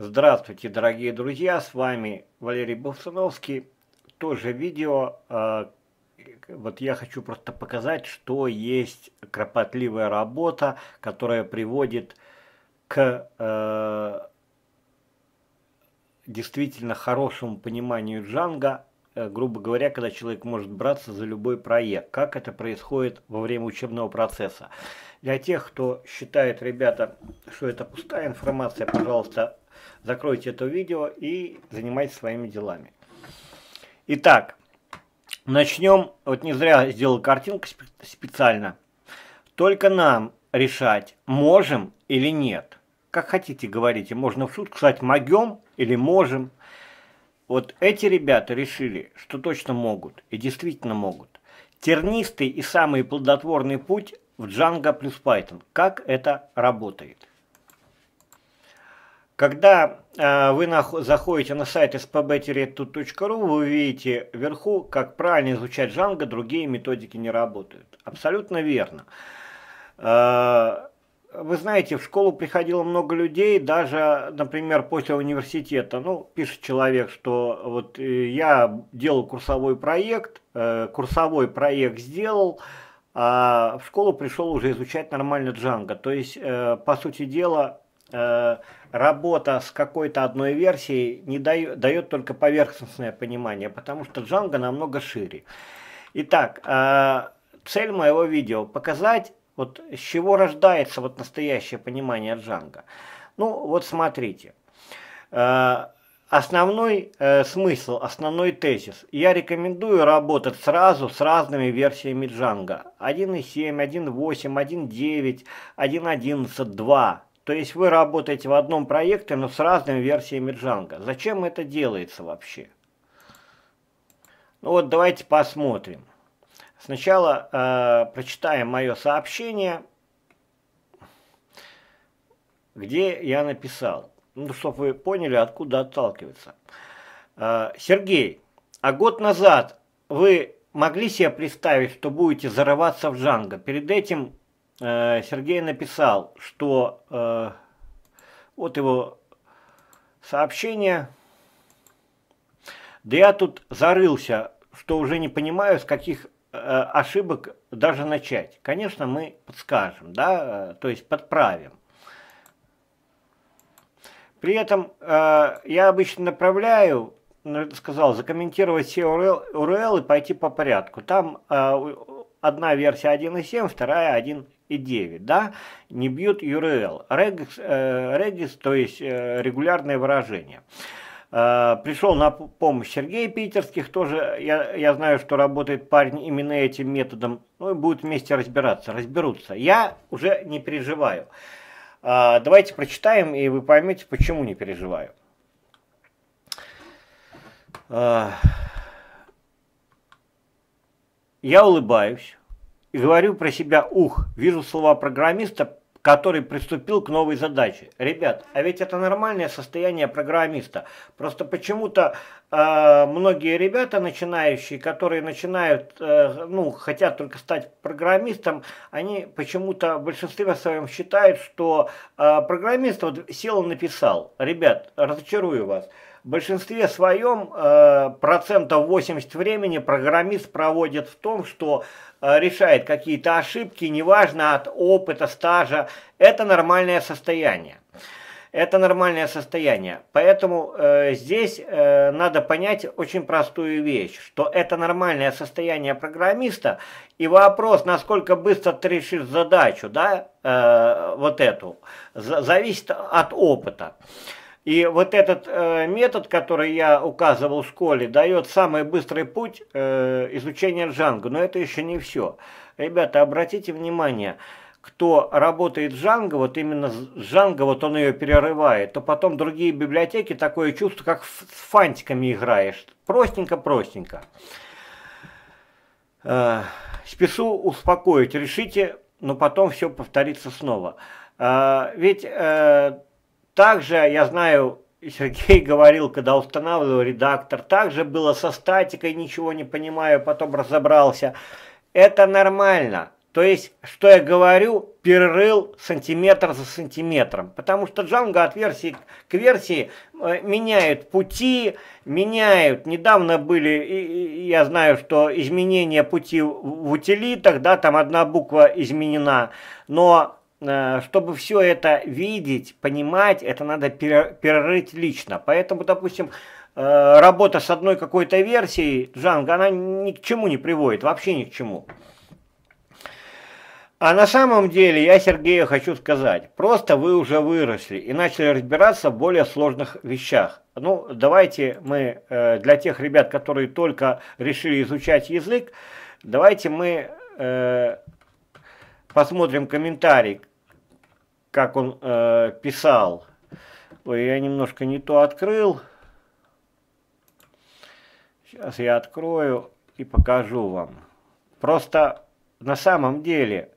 Здравствуйте, дорогие друзья, с вами Валерий Бовсуновский. Тоже видео, а, вот я хочу просто показать, что есть кропотливая работа, которая приводит к э, действительно хорошему пониманию джанга, э, грубо говоря, когда человек может браться за любой проект, как это происходит во время учебного процесса. Для тех, кто считает, ребята, что это пустая информация, пожалуйста, закройте это видео и занимайтесь своими делами. Итак, начнем. Вот не зря сделал картинку специально. Только нам решать, можем или нет. Как хотите, говорите. Можно в суд сказать, могем или можем. Вот эти ребята решили, что точно могут, и действительно могут. Тернистый и самый плодотворный путь в Django плюс Python. Как это работает? Когда э, вы заходите на сайт spb-tut.ru, вы увидите вверху, как правильно изучать джанго, другие методики не работают. Абсолютно верно. Э, вы знаете, в школу приходило много людей, даже, например, после университета. Ну, пишет человек, что вот э, я делал курсовой проект, курсовой проект сделал, а в школу пришел уже изучать нормально джанго. То есть, по сути дела, работа с какой-то одной версией не дает, дает только поверхностное понимание, потому что Django намного шире. Итак, а, цель моего видео – показать, вот с чего рождается вот настоящее понимание Django. Ну, вот смотрите. А, основной э, смысл, основной тезис. Я рекомендую работать сразу с разными версиями Django. 1.7, 1.8, 1.9, 1.11, 2. То есть вы работаете в одном проекте, но с разными версиями Django. Зачем это делается вообще? Ну вот давайте посмотрим. Сначала э, прочитаем мое сообщение, где я написал. Ну, чтобы вы поняли, откуда отталкиваться. Э, Сергей, а год назад вы могли себе представить, что будете зарываться в Джанго? Перед этим Э, Сергей написал, что э, вот его сообщение. Да я тут зарылся, что уже не понимаю, с каких э, ошибок даже начать. Конечно, мы подскажем, да, э, то есть подправим. При этом э, я обычно направляю, ну, сказал, закомментировать все URL, URL и пойти по порядку. Там э, одна версия 1.7, вторая 1.6. И 9, да, не бьют URL. Regex, regex то есть э, регулярное выражение. Э, пришел на помощь Сергей Питерских, тоже я, я знаю, что работает парень именно этим методом. Ну и будут вместе разбираться, разберутся. Я уже не переживаю. Э, давайте прочитаем, и вы поймете, почему не переживаю. Я улыбаюсь, и говорю про себя «ух», вижу слова программиста, который приступил к новой задаче. Ребят, а ведь это нормальное состояние программиста. Просто почему-то э, многие ребята начинающие, которые начинают, э, ну, хотят только стать программистом, они почему-то в большинстве своем считают, что э, программист вот сел и написал. Ребят, разочарую вас. В большинстве своем э, процентов 80 времени программист проводит в том, что э, решает какие-то ошибки, неважно от опыта, стажа. Это нормальное состояние. Это нормальное состояние. Поэтому э, здесь э, надо понять очень простую вещь, что это нормальное состояние программиста. И вопрос, насколько быстро ты решишь задачу, да, э, вот эту, зависит от опыта. Э, и вот этот э, метод, который я указывал в школе, дает самый быстрый путь э, изучения Django, но это еще не все. Ребята, обратите внимание, кто работает с Django, вот именно с Django, вот он ее перерывает, то потом другие библиотеки такое чувство, как с фантиками играешь. Простенько-простенько. Э, спешу успокоить, решите, но потом все повторится снова. Э, ведь... Э, также, я знаю, Сергей говорил, когда устанавливал редактор, также было со статикой, ничего не понимаю, потом разобрался. Это нормально. То есть, что я говорю, перерыл сантиметр за сантиметром. Потому что Django от версии к версии э, меняют пути, меняют. Недавно были, я знаю, что изменения пути в утилитах, да, там одна буква изменена. Но Э, чтобы все это видеть, понимать, это надо перерыть лично. Поэтому, допустим, э, работа с одной какой-то версией джанга, она ни к чему не приводит, вообще ни к чему. А на самом деле я Сергею хочу сказать, просто вы уже выросли и начали разбираться в более сложных вещах. Ну, давайте мы э, для тех ребят, которые только решили изучать язык, давайте мы посмотрим комментарий как он э, писал. Ой, я немножко не то открыл. Сейчас я открою и покажу вам. Просто на самом деле...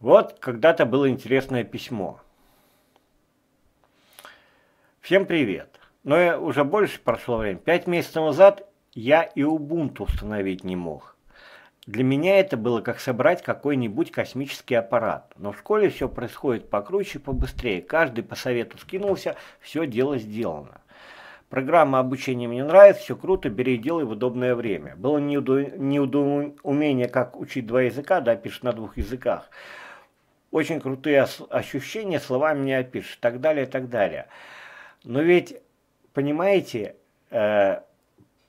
Вот когда-то было интересное письмо. Всем привет. Но я уже больше прошло время. Пять месяцев назад я и Ubuntu установить не мог. Для меня это было как собрать какой-нибудь космический аппарат. Но в школе все происходит покруче, побыстрее. Каждый по совету скинулся, все дело сделано. Программа обучения мне нравится, все круто, бери и делай в удобное время. Было неудоумение, как учить два языка, да, пишешь на двух языках. Очень крутые ощущения, словами не опишешь, так далее, так далее. Но ведь, понимаете, э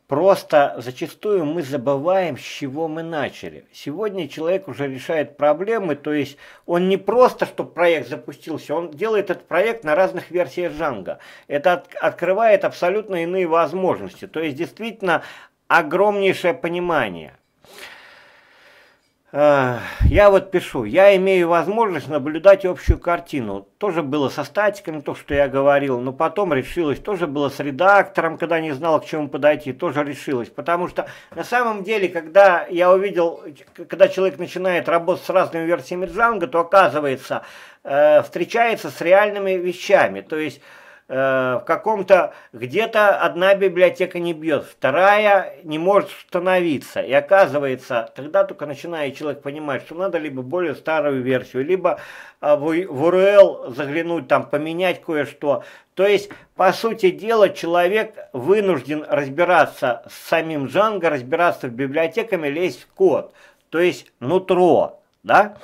Просто зачастую мы забываем, с чего мы начали. Сегодня человек уже решает проблемы, то есть он не просто, чтобы проект запустился, он делает этот проект на разных версиях Джанга. Это от, открывает абсолютно иные возможности. То есть действительно огромнейшее понимание – я вот пишу, я имею возможность наблюдать общую картину. Тоже было со статиками, то, что я говорил, но потом решилось. Тоже было с редактором, когда не знал, к чему подойти, тоже решилось. Потому что на самом деле, когда я увидел, когда человек начинает работать с разными версиями джанга, то оказывается, э, встречается с реальными вещами. То есть Э, в каком-то, где-то одна библиотека не бьет, вторая не может установиться. И оказывается, тогда только начинает человек понимать, что надо либо более старую версию, либо а, в, URL заглянуть, там поменять кое-что. То есть, по сути дела, человек вынужден разбираться с самим Django, разбираться в библиотеками, лезть в код, то есть нутро, да?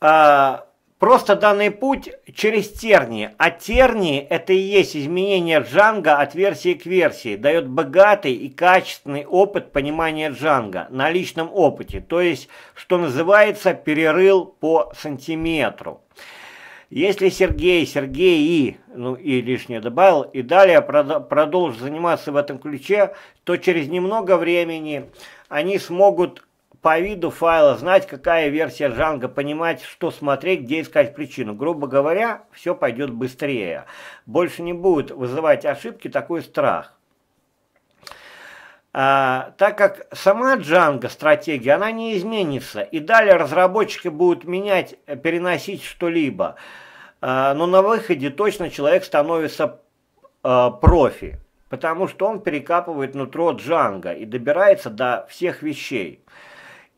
А, Просто данный путь через тернии, а тернии – это и есть изменение джанга от версии к версии, дает богатый и качественный опыт понимания джанга на личном опыте, то есть, что называется, перерыл по сантиметру. Если Сергей, Сергей и, ну и лишнее добавил, и далее продолжит заниматься в этом ключе, то через немного времени они смогут по виду файла знать, какая версия Джанга, понимать, что смотреть, где искать причину. Грубо говоря, все пойдет быстрее. Больше не будет вызывать ошибки такой страх. А, так как сама Джанга стратегия, она не изменится, и далее разработчики будут менять, переносить что-либо, а, но на выходе точно человек становится а, профи, потому что он перекапывает нутро Джанга и добирается до всех вещей.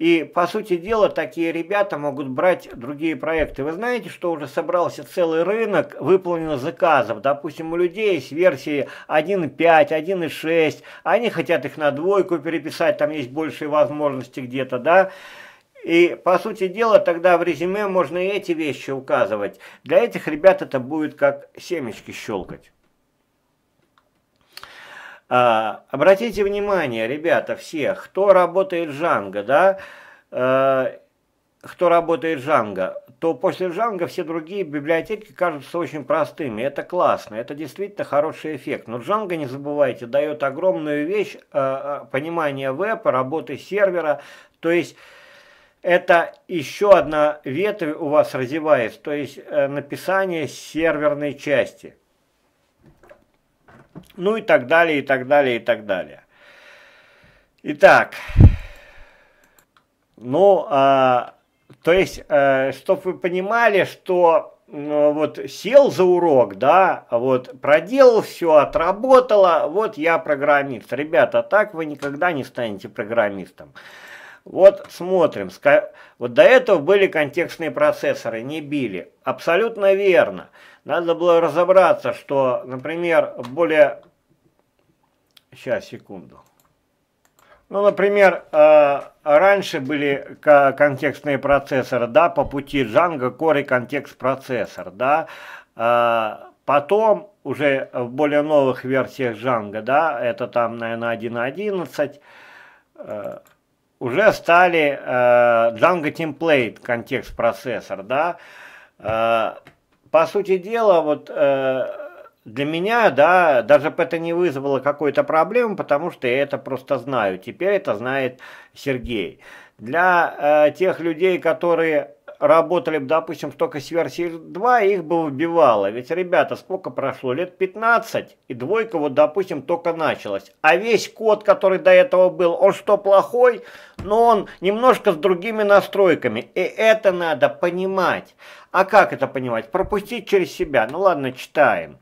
И, по сути дела, такие ребята могут брать другие проекты. Вы знаете, что уже собрался целый рынок выполненных заказов. Допустим, у людей есть версии 1.5, 1.6. Они хотят их на двойку переписать, там есть большие возможности где-то, да. И, по сути дела, тогда в резюме можно и эти вещи указывать. Для этих ребят это будет как семечки щелкать. А, обратите внимание, ребята, все, кто работает Джанго, да, а, кто работает Джанго, то после Джанго все другие библиотеки кажутся очень простыми. Это классно, это действительно хороший эффект. Но Джанго, не забывайте, дает огромную вещь, а, а понимание веба, работы сервера, то есть это еще одна ветвь у вас развивается, то есть э, написание серверной части ну и так далее, и так далее, и так далее. Итак, ну, а, то есть, а, э, чтобы вы понимали, что ну, вот сел за урок, да, вот проделал все, отработала, вот я программист. Ребята, так вы никогда не станете программистом. Вот смотрим, вот до этого были контекстные процессоры, не били. Абсолютно верно. Надо было разобраться, что, например, более Сейчас, секунду. Ну, например, э, раньше были контекстные процессоры, да, по пути Django, Core и контекст процессор, да. Э, потом уже в более новых версиях Django, да, это там, наверное, 1.11, э, уже стали Django Template, контекст процессор, да. По сути дела, вот для меня, да, даже это не вызвало какой-то проблемы, потому что я это просто знаю. Теперь это знает Сергей. Для э, тех людей, которые работали, допустим, только с версии 2, их бы выбивало. Ведь, ребята, сколько прошло? Лет 15, и двойка вот, допустим, только началась. А весь код, который до этого был, он что, плохой? Но ну, он немножко с другими настройками. И это надо понимать. А как это понимать? Пропустить через себя. Ну ладно, читаем.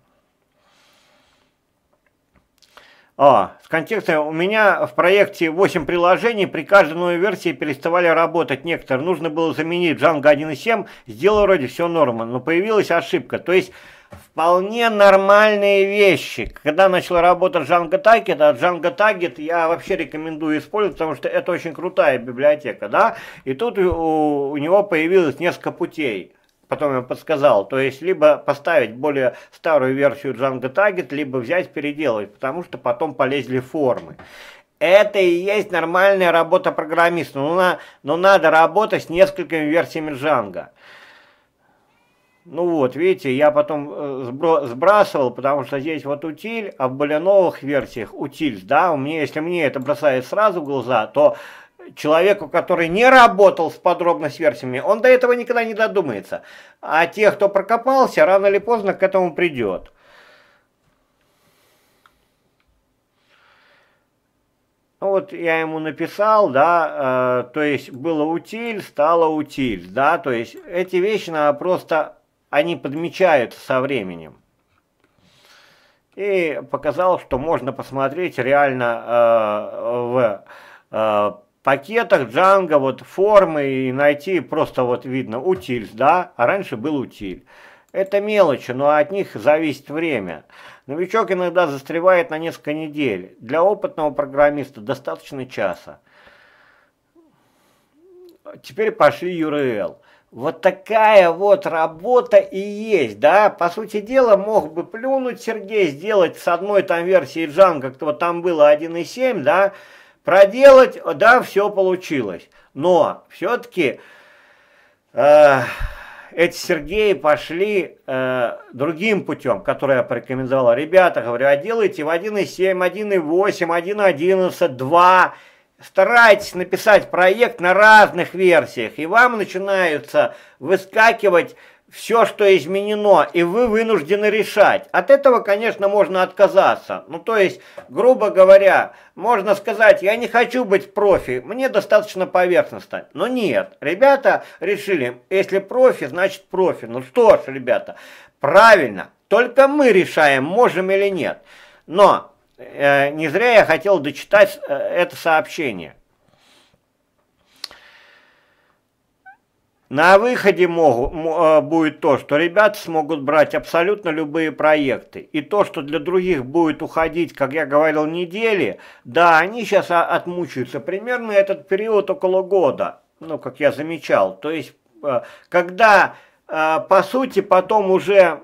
А, в контексте, у меня в проекте 8 приложений, при каждой новой версии переставали работать некоторые. Нужно было заменить Django 1.7, сделал вроде все норма, но появилась ошибка. То есть, вполне нормальные вещи. Когда начала работать Django Target, а Django Target я вообще рекомендую использовать, потому что это очень крутая библиотека, да? И тут у, у него появилось несколько путей потом я подсказал. То есть, либо поставить более старую версию Django Target, либо взять, переделать, потому что потом полезли формы. Это и есть нормальная работа программиста, но, ну, на, но ну, надо работать с несколькими версиями Django. Ну вот, видите, я потом э, сбро сбрасывал, потому что здесь вот утиль, а в более новых версиях утиль, да, у меня, если мне это бросает сразу в глаза, то человеку, который не работал с подробно с версиями, он до этого никогда не додумается. А те, кто прокопался, рано или поздно к этому придет. Ну вот я ему написал, да, э, то есть было утиль, стало утиль, да, то есть эти вещи надо просто, они подмечаются со временем. И показал, что можно посмотреть реально э, в э, пакетах Django вот формы и найти просто вот видно утиль, да, а раньше был утиль. Это мелочи, но от них зависит время. Новичок иногда застревает на несколько недель. Для опытного программиста достаточно часа. Теперь пошли URL. Вот такая вот работа и есть, да, по сути дела мог бы плюнуть Сергей, сделать с одной там версии Django, кто там было 1.7, да, Проделать, да, все получилось. Но все-таки э, эти Сергеи пошли э, другим путем, который я порекомендовал. Ребята, говорю, а делайте в 1.7, 1.8, 1.11, 2. Старайтесь написать проект на разных версиях, и вам начинаются выскакивать все, что изменено, и вы вынуждены решать. От этого, конечно, можно отказаться. Ну, то есть, грубо говоря, можно сказать, я не хочу быть профи, мне достаточно поверхностно. Но нет, ребята решили, если профи, значит профи. Ну что ж, ребята, правильно, только мы решаем, можем или нет. Но э, не зря я хотел дочитать э, это сообщение. На выходе могут, э, будет то, что ребята смогут брать абсолютно любые проекты. И то, что для других будет уходить, как я говорил, недели, да, они сейчас отмучаются. Примерно этот период около года, ну, как я замечал. То есть, э, когда, э, по сути, потом уже,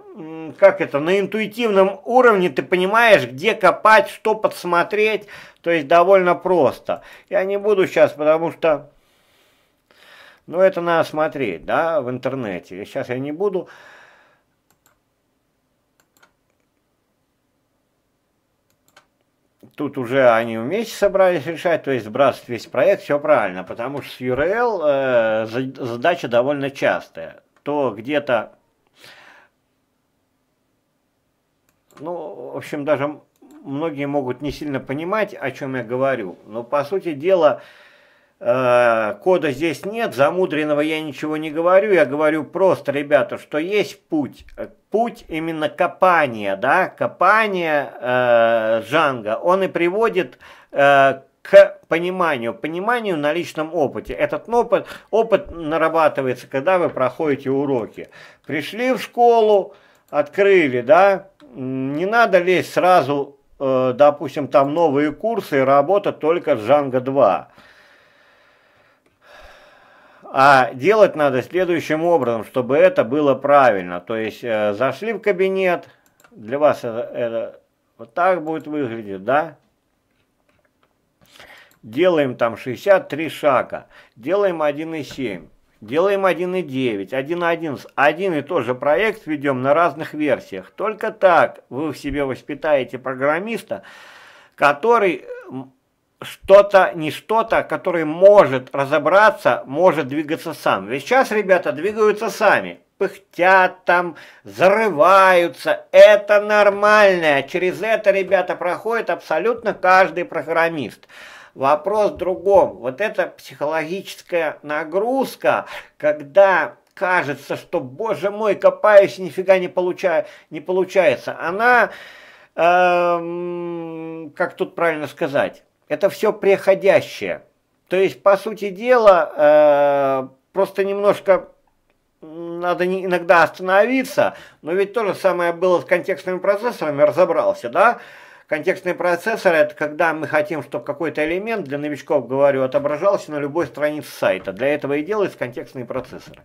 как это, на интуитивном уровне ты понимаешь, где копать, что подсмотреть. То есть, довольно просто. Я не буду сейчас, потому что но ну, это надо смотреть, да, в интернете. Сейчас я не буду... Тут уже они вместе собрались решать, то есть сбрасывать весь проект, все правильно, потому что с URL э, задача довольно частая. То где-то ну, в общем, даже многие могут не сильно понимать, о чем я говорю, но, по сути дела, Э, кода здесь нет, замудренного я ничего не говорю, я говорю просто, ребята, что есть путь, путь именно копания, да, копания э, жанга, он и приводит э, к пониманию, пониманию на личном опыте. Этот опыт, опыт нарабатывается, когда вы проходите уроки. Пришли в школу, открыли, да, не надо лезть сразу, э, допустим, там новые курсы и работать только с Жанга 2. А делать надо следующим образом, чтобы это было правильно. То есть э, зашли в кабинет, для вас это, это вот так будет выглядеть, да? Делаем там 63 шага, делаем 1,7, делаем 1,9, 1,11. Один и тот же проект ведем на разных версиях. Только так вы в себе воспитаете программиста, который что-то, не что-то, который может разобраться, может двигаться сам. Ведь сейчас ребята двигаются сами, пыхтят там, зарываются. Это нормально. Через это ребята проходит абсолютно каждый программист. Вопрос в другом. Вот эта психологическая нагрузка, когда кажется, что, боже мой, копаюсь, нифига не, получаю, не получается. Она, эм, как тут правильно сказать, это все приходящее. То есть, по сути дела, э, просто немножко надо не, иногда остановиться, но ведь то же самое было с контекстными процессорами, разобрался, да? Контекстные процессоры – это когда мы хотим, чтобы какой-то элемент, для новичков говорю, отображался на любой странице сайта. Для этого и делаются контекстные процессоры.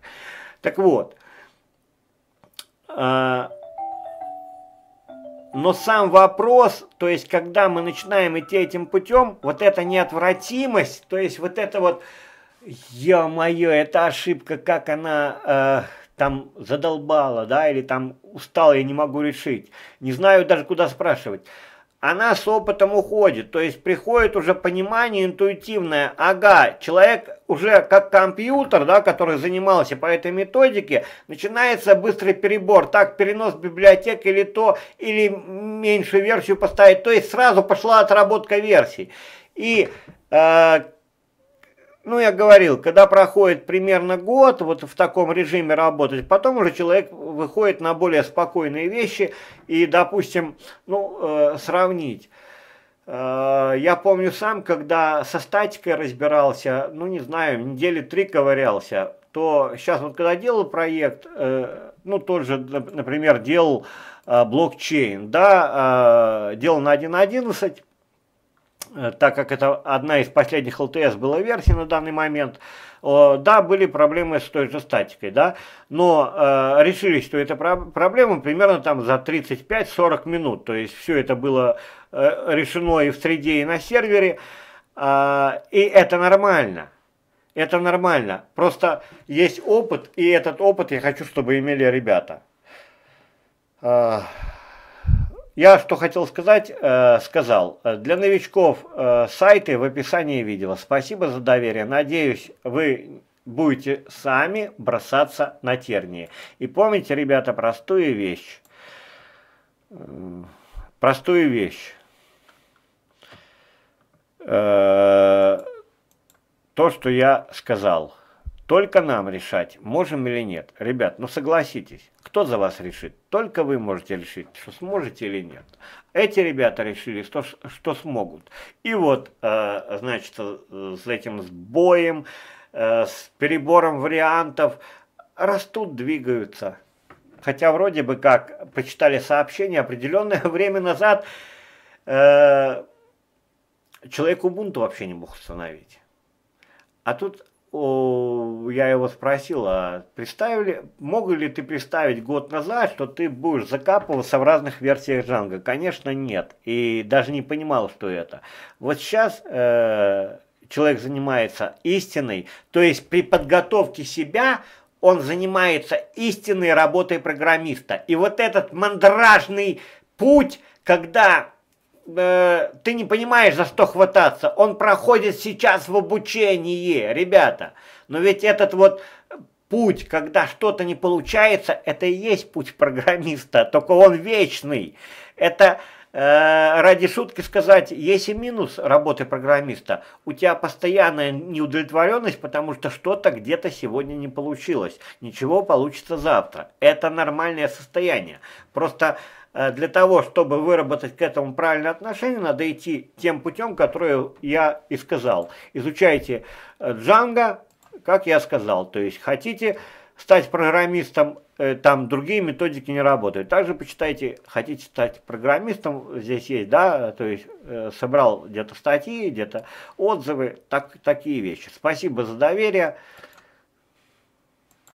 Так вот, э но сам вопрос, то есть когда мы начинаем идти этим путем, вот эта неотвратимость, то есть вот это вот, ё-моё, эта ошибка, как она э, там задолбала, да, или там устал, я не могу решить, не знаю даже куда спрашивать она с опытом уходит. То есть приходит уже понимание интуитивное, ага, человек уже как компьютер, да, который занимался по этой методике, начинается быстрый перебор. Так, перенос библиотек или то, или меньшую версию поставить. То есть сразу пошла отработка версий. И э, ну, я говорил, когда проходит примерно год вот в таком режиме работать, потом уже человек выходит на более спокойные вещи и, допустим, ну, э, сравнить. Э, я помню сам, когда со статикой разбирался, ну, не знаю, недели три ковырялся, то сейчас вот когда делал проект, э, ну, тот же, например, делал э, блокчейн, да, делал на 1.11, Э, так как это одна из последних ЛТС была версий на данный момент, да, были проблемы с той же статикой, да, но э, решили, что это проблема примерно там за 35-40 минут, то есть все это было э, решено и в среде, и на сервере, э, и это нормально. Это нормально. Просто есть опыт, и этот опыт я хочу, чтобы имели ребята. Э я что хотел сказать, э, сказал. Для новичков э, сайты в описании видео. Спасибо за доверие. Надеюсь, вы будете сами бросаться на тернии. И помните, ребята, простую вещь. Э, простую вещь. То, что я сказал. Только нам решать, можем или нет. Ребят, ну согласитесь. Кто за вас решит? Только вы можете решить, что сможете или нет. Эти ребята решили, что, что смогут. И вот, э, значит, э, с этим сбоем, э, с перебором вариантов растут, двигаются. Хотя вроде бы как, почитали сообщение определенное время назад, э, человеку бунту вообще не мог установить. А тут я его спросил, а представили, мог ли ты представить год назад, что ты будешь закапываться в разных версиях жанга? Конечно, нет. И даже не понимал, что это. Вот сейчас э, человек занимается истиной, то есть при подготовке себя он занимается истинной работой программиста. И вот этот мандражный путь, когда э, ты не понимаешь, за что хвататься. Он проходит сейчас в обучении, ребята. Но ведь этот вот путь, когда что-то не получается, это и есть путь программиста, только он вечный. Это э, ради шутки сказать, есть и минус работы программиста. У тебя постоянная неудовлетворенность, потому что что-то где-то сегодня не получилось. Ничего получится завтра. Это нормальное состояние. Просто Э, для того, чтобы выработать к этому правильное отношение, надо идти тем путем, который я и сказал. Изучайте э, Django, как я сказал. То есть хотите стать программистом, э, там другие методики не работают. Также почитайте, хотите стать программистом, здесь есть, да, то есть собрал где-то статьи, где-то отзывы, так, такие вещи. Спасибо за доверие.